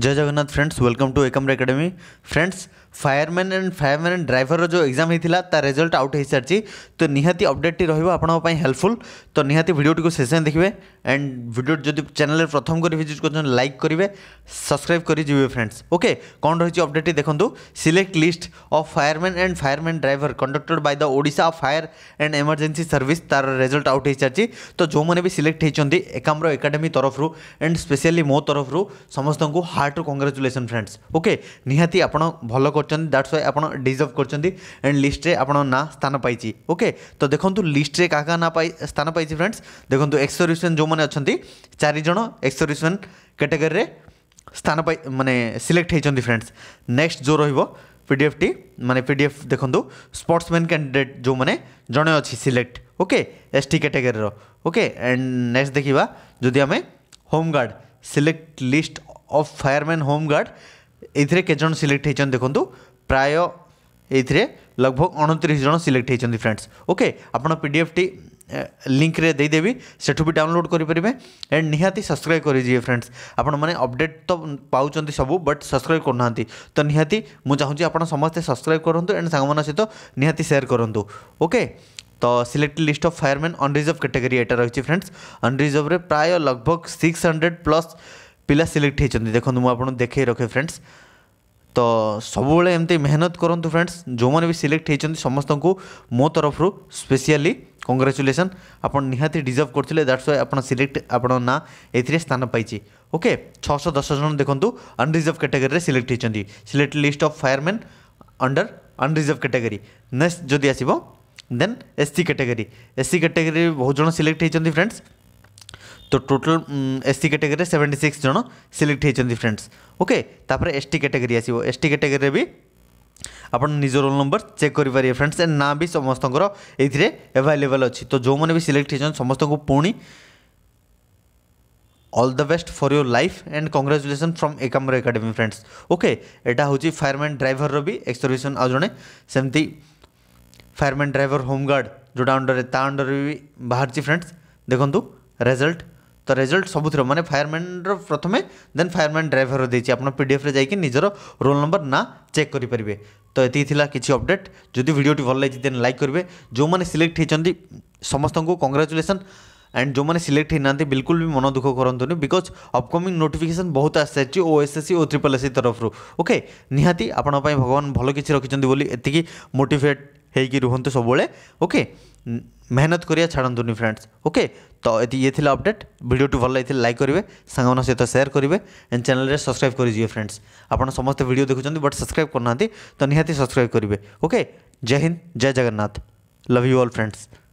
जय Jagannath friends welcome to Ekamra academy friends fireman and fireman driver जो exam होता तार रेजल्ट आउट हो सारी तो निहाती अपडेट रही हेल्पफुल तो निहाती भिडियोटी को शेष देखिए एंड भिडियो जो चैनल प्रथम कर भिजिट कर लाइक करेंगे सब्सक्राइब करेंगे फ्रेंड्स ओके कौन रही अपडेट देखो select list of fireman and fireman driver conducted by the ओडा फायर एंड एमरजेन्सी सर्विस तार रेजल्ट आउट हो सारी तो जो मैंने भी सिलेक्ट होती एकाम्र एकाडेमी तरफ एंड स्पेशली मो तरफ समस्त हार्ड ହାର୍ଟରୁ କଂଗ୍ରାଚୁଲେସନ୍ ଫ୍ରେଣ୍ଡସ୍ ଓକେ ନିହାତି ଆପଣ ଭଲ କରିଛନ୍ତି ଦ୍ୟାଟ୍ସ ୱାଇ ଆପଣ ଡିଜର୍ଭ କରିଛନ୍ତି ଆଣ୍ଡ ଲିଷ୍ଟରେ ଆପଣଙ୍କ ନାଁ ସ୍ଥାନ ପାଇଛି ଓକେ ତ ଦେଖନ୍ତୁ ଲିଷ୍ଟରେ କାହା କାହା ନାଁ ପାଇ ସ୍ଥାନ ପାଇଛି ଫ୍ରେଣ୍ଡସ୍ ଦେଖନ୍ତୁ ଏକ୍ସର୍ଭିସମ୍ୟାନ୍ ଯେଉଁମାନେ ଅଛନ୍ତି ଚାରିଜଣ ଏକ୍ସର୍ଭିସମ୍ୟାନ୍ କ୍ୟାଟେଗୋରୀରେ ସ୍ଥାନ ପାଇ ମାନେ ସିଲେକ୍ଟ ହୋଇଛନ୍ତି ଫ୍ରେଣ୍ଡସ୍ ନେକ୍ସଟ ଯେଉଁ ରହିବ ପିଡ଼ିଏଫ୍ଟି ମାନେ ପିଡ଼ିଏଫ୍ ଦେଖନ୍ତୁ ସ୍ପୋର୍ଟସମ୍ୟାନ୍ କ୍ୟାଣ୍ଡିଡେଟ୍ ଯେଉଁମାନେ ଜଣେ ଅଛି ସିଲେକ୍ଟ ଓକେ ଏସ୍ ଟି କ୍ୟାଟେଗୋରୀର ଓକେ ଆଣ୍ଡ ନେକ୍ସଟ ଦେଖିବା ଯଦି ଆମେ home guard select list of fireman home guard ଏଥିରେ କେତେ ଜଣ ସିଲେକ୍ଟ ହେଇଛନ୍ତି ଦେଖନ୍ତୁ ପ୍ରାୟ ଏଥିରେ लगभग अणतीस जन सिलेक्ट होती फ्रेंड्स ओके आपड़ पी डी एफ टी लिंक रे देदेवी सेठू भी डाउनलोड करेंगे एंड निहाती सब्सक्राइब करेंगे फ्रेंड्स आपण मैंने अपडेट तो पाँच सबू बट सब्सक्राइब करना तो निहाती मुझे आप समस्ते सब्सक्राइब करूँ एंड सांग सहित निहाती सेयार करूँ ओके तो select list of fireman unreserved category एटा रही फ्रेंड्स अनरिजर्व प्राय लगभग सिक्स हंड्रेड प्लस ପିଲା ସିଲେକ୍ଟ ହୋଇଛନ୍ତି ଦେଖନ୍ତୁ ମୁଁ ଆପଣଙ୍କୁ ଦେଖାଇ ରଖେ ଫ୍ରେଣ୍ଡସ୍ ତ ସବୁବେଳେ ଏମିତି ମେହନତ କରନ୍ତୁ ଫ୍ରେଣ୍ଡସ୍ ଯେଉଁମାନେ ବି ସିଲେକ୍ଟ ହୋଇଛନ୍ତି ସମସ୍ତଙ୍କୁ ମୋ ତରଫରୁ ସ୍ପେସିଆଲି କଂଗ୍ରାଚୁଲେସନ୍ ଆପଣ ନିହାତି ଡିଜର୍ଭ କରିଥିଲେ ଦ୍ୟାଟ୍ସ ୱାଇ ଆପଣ ସିଲେକ୍ଟ ଆପଣଙ୍କ ନାଁ ଏଥିରେ ସ୍ଥାନ ପାଇଛି ଓକେ ଛଅଶହ ଦଶ ଜଣ ଦେଖନ୍ତୁ ଅନରିଜର୍ଭ କାଟାଗୋରୀରେ ସିଲେକ୍ଟ ହୋଇଛନ୍ତି select list of fireman under unreserved category next ଯଦି ଆସିବ then S C category S C କାଟାଗୋରୀରେ ବହୁତ ଜଣ ସିଲେକ୍ଟ ହୋଇଛନ୍ତି ଫ୍ରେଣ୍ଡସ୍ তো ଟୋଟାଲ ଏସ୍ ସି କ୍ୟାଟେଗୋରୀରେ ସେଭେଣ୍ଟି ସିକ୍ସ ଜଣ ସିଲେକ୍ଟ ହୋଇଛନ୍ତି ଫ୍ରେଣ୍ଡସ୍ ଓକେ ତାପରେ ଏସ୍ ଟି କ୍ୟାଟେଗୋରୀ ଆସିବ ଏସ୍ ଟି କ୍ୟାଟେଗୋରୀରେ ବି ଆପଣ ନିଜ ରୋଲ୍ ନମ୍ବର ଚେକ୍ କରିପାରିବେ ଫ୍ରେଣ୍ଡସ୍ ଏ ନାଁ ବି ସମସ୍ତଙ୍କର ଏଇଥିରେ ଆଭେଲେବଲ୍ ଅଛି ତ ଯେଉଁମାନେ ବି ସିଲେକ୍ଟ ହୋଇଛନ୍ତି ସମସ୍ତଙ୍କୁ ପୁଣି all the best for your life and congratulation from Ekamra academy friends okay এটা হচ্ছে ফায়ারম্যান ড্রাইভরর বি এক্স সর্ভিসম্যান আউ জনে সেমতি ফায়ারম্যান ড্রাইভর হোমগার্ড ଯେଉଁଟା ଅଣ୍ଡରରେ ତା ଅଣ୍ଡରରେ ବି ବାହାରିଛି ଫ୍ରେଣ୍ଡସ୍ ଦେଖନ୍ତୁ ରେଜଲ୍ଟ ତ ରେଜଲ୍ଟ ସବୁଥିର ମାନେ ଫାୟାରମ୍ୟାନ୍ର ପ୍ରଥମେ ଦେନ୍ ଫାୟାରମ୍ୟାନ୍ ଡ୍ରାଇଭର ଦେଇଛି ଆପଣ ପିଡ଼ିଏଫ୍ରେ ଯାଇକି ନିଜର ରୋଲ୍ ନମ୍ବର ନା ଚେକ୍ କରିପାରିବେ ତ ଏତିକି ଥିଲା କିଛି ଅପଡ଼େଟ୍ ଯଦି ଭିଡ଼ିଓଟି ଭଲ ଲାଗିଛି ଦେନ୍ ଲାଇକ୍ କରିବେ ଯେଉଁମାନେ ସିଲେକ୍ଟ ହେଇଛନ୍ତି ସମସ୍ତଙ୍କୁ କଂଗ୍ରାଚୁଲେସନ୍ ଆଣ୍ଡ ଯେଉଁମାନେ ସିଲେକ୍ଟ ହେଇନାହାନ୍ତି ବିଲକୁଲ ବି ମନ ଦୁଃଖ କରନ୍ତୁନି ବିକଜ ଅପକମିଂ ନୋଟିଫିକେସନ୍ ବହୁତ ଆସିସାରିଛି O S S C O triple S C ତରଫରୁ ଓକେ ନିହାତି ଆପଣଙ୍କ ପାଇଁ ଭଗବାନ ଭଲ କିଛି ରଖିଛନ୍ତି ବୋଲି ଏତିକି ମୋଟିଭେଟ୍ ହେଇକି सब ओके मेहनत करा छाड़ू फ्रेंड्स ओके तो ये थी अपडेट भिडियो भल लगी लाइक करेंगे सांग सहित सेयार करेंगे एंड चैनल सब्सक्राइब करेंगे फ्रेंड्स आपड़ समस्त भिड देखुं बट सब्सक्राइब करना तो निहाती सब्सक्राइब करेंगे ओके जय हिंद जय Jagannath love you all friends